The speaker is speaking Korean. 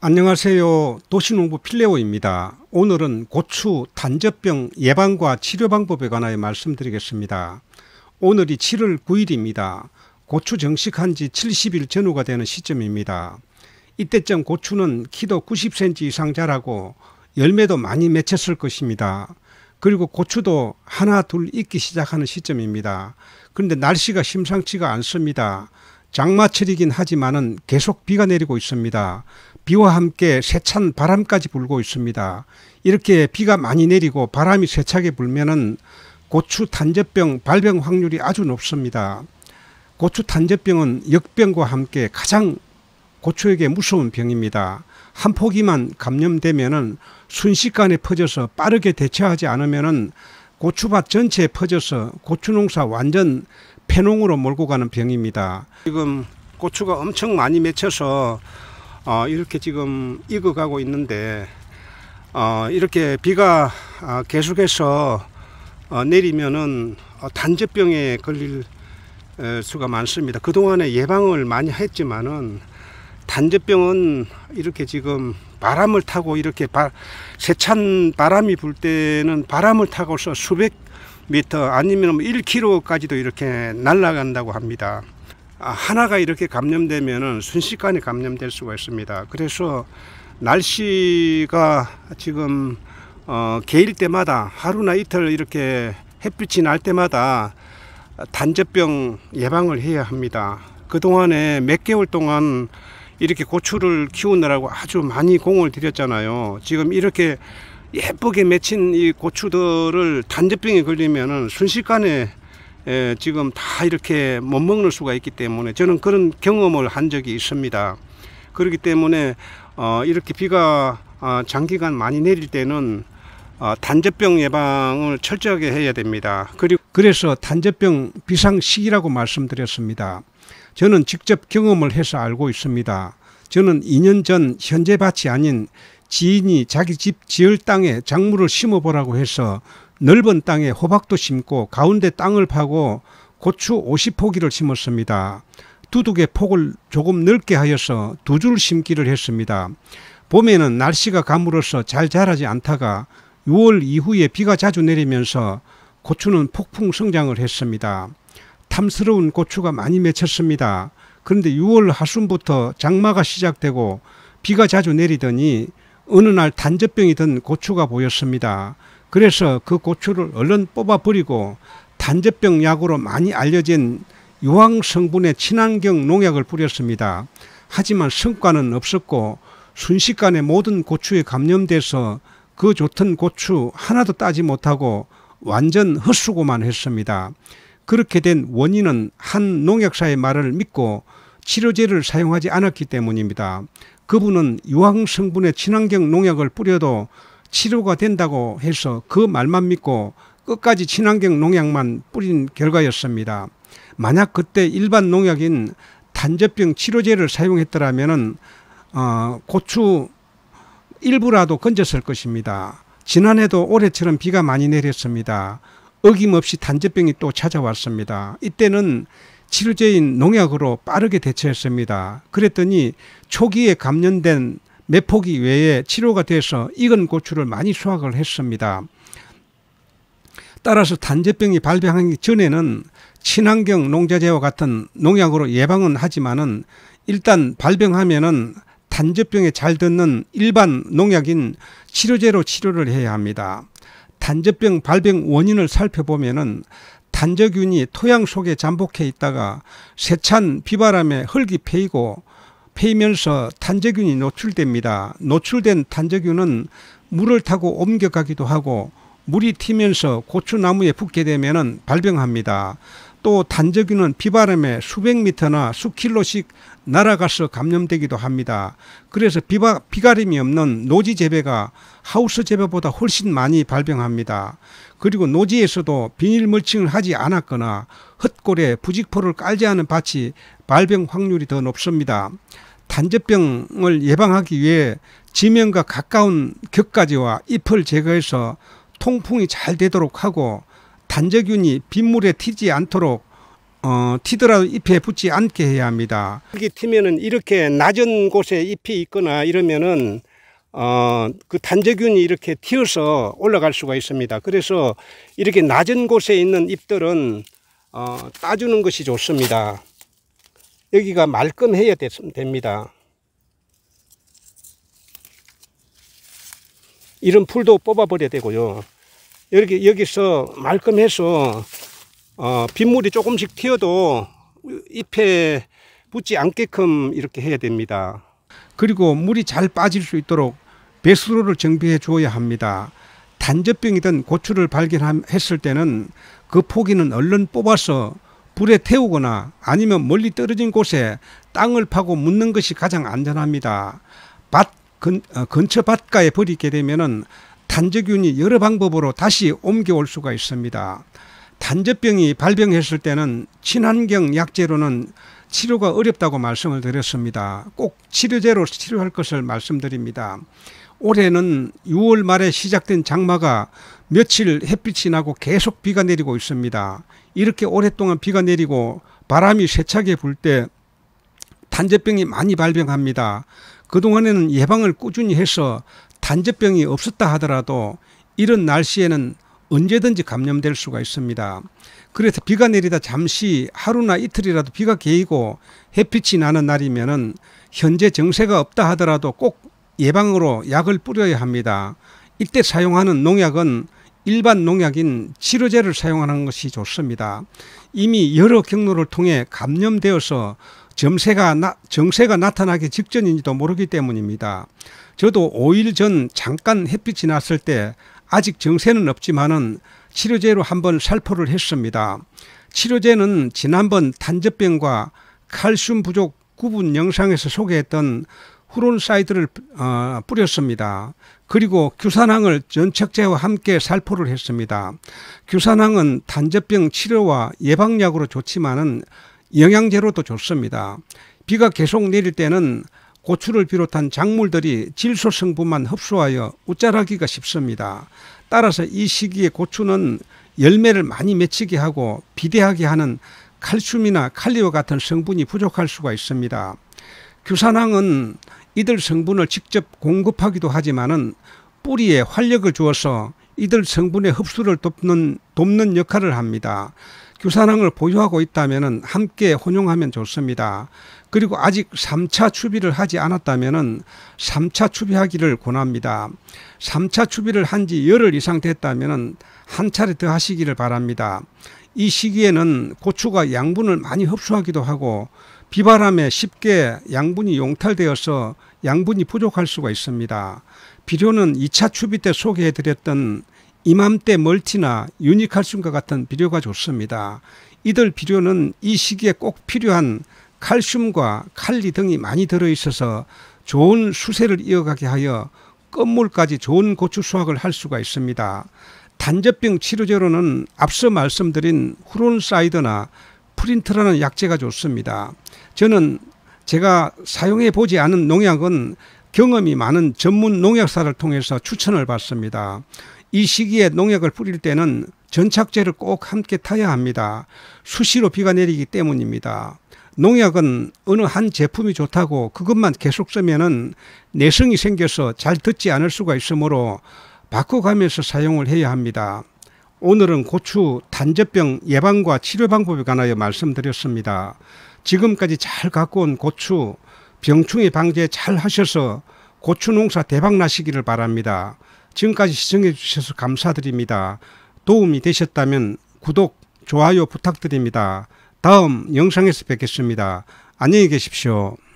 안녕하세요. 도시농부 필레오입니다. 오늘은 고추 단접병 예방과 치료 방법에 관하여 말씀드리겠습니다. 오늘이 7월 9일입니다. 고추 정식한 지 70일 전후가 되는 시점입니다. 이때쯤 고추는 키도 90cm 이상 자라고 열매도 많이 맺혔을 것입니다. 그리고 고추도 하나 둘 익기 시작하는 시점입니다. 그런데 날씨가 심상치가 않습니다. 장마철이긴 하지만은 계속 비가 내리고 있습니다. 비와 함께 세찬 바람까지 불고 있습니다. 이렇게 비가 많이 내리고 바람이 세차게 불면은 고추 단제병 발병 확률이 아주 높습니다. 고추 단제병은 역병과 함께 가장 고추에게 무서운 병입니다. 한 포기만 감염되면은 순식간에 퍼져서 빠르게 대처하지 않으면은 고추밭 전체에 퍼져서 고추농사 완전 폐농으로 몰고 가는 병입니다. 지금 고추가 엄청 많이 맺혀서 어, 이렇게 지금 익어가고 있는데 어, 이렇게 비가 아, 계속해서 어, 내리면은 어, 단제병에 걸릴 어, 수가 많습니다. 그동안에 예방을 많이 했지만은 단제병은 이렇게 지금 바람을 타고 이렇게 바, 세찬 바람이 불 때는 바람을 타고서 수백 미터 아니면 1km까지도 뭐 이렇게 날아간다고 합니다. 아, 하나가 이렇게 감염되면 순식간에 감염될 수가 있습니다. 그래서 날씨가 지금 어, 개일 때마다 하루나 이틀 이렇게 햇빛이 날 때마다 단제병 예방을 해야 합니다. 그동안에 몇 개월 동안 이렇게 고추를 키우느라고 아주 많이 공을 들였잖아요. 지금 이렇게 예쁘게 맺힌 이 고추들을 단제병에 걸리면 순식간에 예, 지금 다 이렇게 못 먹는 수가 있기 때문에 저는 그런 경험을 한 적이 있습니다. 그렇기 때문에 어, 이렇게 비가 어, 장기간 많이 내릴 때는 어, 단젖병 예방을 철저하게 해야 됩니다. 그리고 그래서 단젖병 비상시기라고 말씀드렸습니다. 저는 직접 경험을 해서 알고 있습니다. 저는 2년 전 현재 밭이 아닌 지인이 자기 집 지을 땅에 작물을 심어보라고 해서 넓은 땅에 호박도 심고 가운데 땅을 파고 고추 50포기를 심었습니다. 두둑의 폭을 조금 넓게 하여서 두 줄 심기를 했습니다. 봄에는 날씨가 가물어서 잘 자라지 않다가 6월 이후에 비가 자주 내리면서 고추는 폭풍 성장을 했습니다. 탐스러운 고추가 많이 맺혔습니다. 그런데 6월 하순부터 장마가 시작되고 비가 자주 내리더니 어느 날 단젖병이 든 고추가 보였습니다. 그래서 그 고추를 얼른 뽑아버리고 단제병 약으로 많이 알려진 유황 성분의 친환경 농약을 뿌렸습니다. 하지만 성과는 없었고 순식간에 모든 고추에 감염돼서 그 좋던 고추 하나도 따지 못하고 완전 헛수고만 했습니다. 그렇게 된 원인은 한 농약사의 말을 믿고 치료제를 사용하지 않았기 때문입니다. 그분은 유황 성분의 친환경 농약을 뿌려도 치료가 된다고 해서 그 말만 믿고 끝까지 친환경 농약만 뿌린 결과였습니다. 만약 그때 일반 농약인 단접병 치료제를 사용했더라면 어, 고추 일부라도 건졌을 것입니다. 지난해도 올해처럼 비가 많이 내렸습니다. 어김없이 단접병이또 찾아왔습니다. 이때는 치료제인 농약으로 빠르게 대처했습니다. 그랬더니 초기에 감염된 매포기 외에 치료가 돼서 익은 고추를 많이 수확을 했습니다. 따라서 단제병이 발병하기 전에는 친환경 농자재와 같은 농약으로 예방은 하지만은 일단 발병하면은 단제병에 잘 듣는 일반 농약인 치료제로 치료를 해야 합니다. 단제병 발병 원인을 살펴보면은 단저균이 토양 속에 잠복해 있다가 세찬 비바람에 흙이 패이고 패이면서 탄저균이 노출됩니다. 노출된 탄저균은 물을 타고 옮겨가기도 하고 물이 튀면서 고추나무에 붙게 되면 발병합니다. 또 단저균은 비바람에 수백 미터나 수킬로씩 날아가서 감염되기도 합니다. 그래서 비바, 비가림이 없는 노지 재배가 하우스 재배보다 훨씬 많이 발병합니다. 그리고 노지에서도 비닐 멀칭을 하지 않았거나 헛골에 부직포를 깔지 않은 밭이 발병 확률이 더 높습니다. 단제병을 예방하기 위해 지면과 가까운 격가지와 잎을 제거해서 통풍이 잘 되도록 하고 단제균이 빗물에 튀지 않도록 어, 튀더라도 잎에 붙지 않게 해야 합니다. 이렇 튀면은 이렇게 낮은 곳에 잎이 있거나 이러면은 어, 그 단제균이 이렇게 튀어서 올라갈 수가 있습니다. 그래서 이렇게 낮은 곳에 있는 잎들은 어, 따주는 것이 좋습니다. 여기가 말끈해야 됩니다. 이런 풀도 뽑아버려야 되고요. 여기, 여기서 말끔해서 어, 빗물이 조금씩 튀어도 잎에 붙지 않게끔 이렇게 해야 됩니다. 그리고 물이 잘 빠질 수 있도록 배수로를 정비해 주야 합니다. 단젖병이든 고추를 발견했을 때는 그 포기는 얼른 뽑아서 불에 태우거나 아니면 멀리 떨어진 곳에 땅을 파고 묻는 것이 가장 안전합니다. 밭 근, 어, 근처 밭가에 버리게 되면 단저균이 여러 방법으로 다시 옮겨올 수가 있습니다. 단저병이 발병했을 때는 친환경 약재로는 치료가 어렵다고 말씀을 드렸습니다. 꼭 치료제로 치료할 것을 말씀드립니다. 올해는 6월 말에 시작된 장마가 며칠 햇빛이 나고 계속 비가 내리고 있습니다. 이렇게 오랫동안 비가 내리고 바람이 세차게 불 때 단제병이 많이 발병합니다. 그동안에는 예방을 꾸준히 해서 단제병이 없었다 하더라도 이런 날씨에는 언제든지 감염될 수가 있습니다. 그래서 비가 내리다 잠시 하루나 이틀이라도 비가 개이고 햇빛이 나는 날이면은 현재 정세가 없다 하더라도 꼭 예방으로 약을 뿌려야 합니다. 이때 사용하는 농약은 일반 농약인 치료제를 사용하는 것이 좋습니다. 이미 여러 경로를 통해 감염되어서 점세가, 나, 정세가 나타나기 직전인지도 모르기 때문입니다. 저도 5일 전 잠깐 햇빛이 났을 때 아직 정세는 없지만은 치료제로 한번 살포를 했습니다. 치료제는 지난번 단젖병과 칼슘 부족 구분 영상에서 소개했던 후론사이드를 어, 뿌렸습니다. 그리고 규산항을 전척제와 함께 살포를 했습니다. 규산항은 단저병 치료와 예방약으로 좋지만은 영양제로도 좋습니다. 비가 계속 내릴 때는 고추를 비롯한 작물들이 질소 성분만 흡수하여 우짜라기가 쉽습니다. 따라서 이 시기에 고추는 열매를 많이 맺히게 하고 비대하게 하는 칼슘이나 칼리와 같은 성분이 부족할 수가 있습니다. 규산항은 이들 성분을 직접 공급하기도 하지만은 뿌리에 활력을 주어서 이들 성분의 흡수를 돕는, 돕는 역할을 합니다. 규산황을 보유하고 있다면 함께 혼용하면 좋습니다. 그리고 아직 3차 추비를 하지 않았다면 은 3차 추비하기를 권합니다. 3차 추비를 한 지 열흘 이상 됐다면 은한 차례 더 하시기를 바랍니다. 이 시기에는 고추가 양분을 많이 흡수하기도 하고 비바람에 쉽게 양분이 용탈되어서 양분이 부족할 수가 있습니다. 비료는 2차 추비 때 소개해드렸던 이맘때 멀티나 유니칼슘과 같은 비료가 좋습니다. 이들 비료는 이 시기에 꼭 필요한 칼슘과 칼리 등이 많이 들어있어서 좋은 수세를 이어가게 하여 끝물까지 좋은 고추 수확을 할 수가 있습니다. 단저병 치료제로는 앞서 말씀드린 후론사이드나 프린트라는 약재가 좋습니다. 저는 제가 사용해 보지 않은 농약은 경험이 많은 전문 농약사를 통해서 추천을 받습니다. 이 시기에 농약을 뿌릴 때는 전착제를 꼭 함께 타야 합니다. 수시로 비가 내리기 때문입니다. 농약은 어느 한 제품이 좋다고 그것만 계속 쓰면은 내성이 생겨서 잘 듣지 않을 수가 있으므로 바꿔가면서 사용을 해야 합니다. 오늘은 고추 단저병 예방과 치료 방법에 관하여 말씀드렸습니다. 지금까지 잘 갖고 온 고추 병충해 방제 잘 하셔서 고추 농사 대박 나시기를 바랍니다. 지금까지 시청해 주셔서 감사드립니다. 도움이 되셨다면 구독, 좋아요 부탁드립니다. 다음 영상에서 뵙겠습니다. 안녕히 계십시오.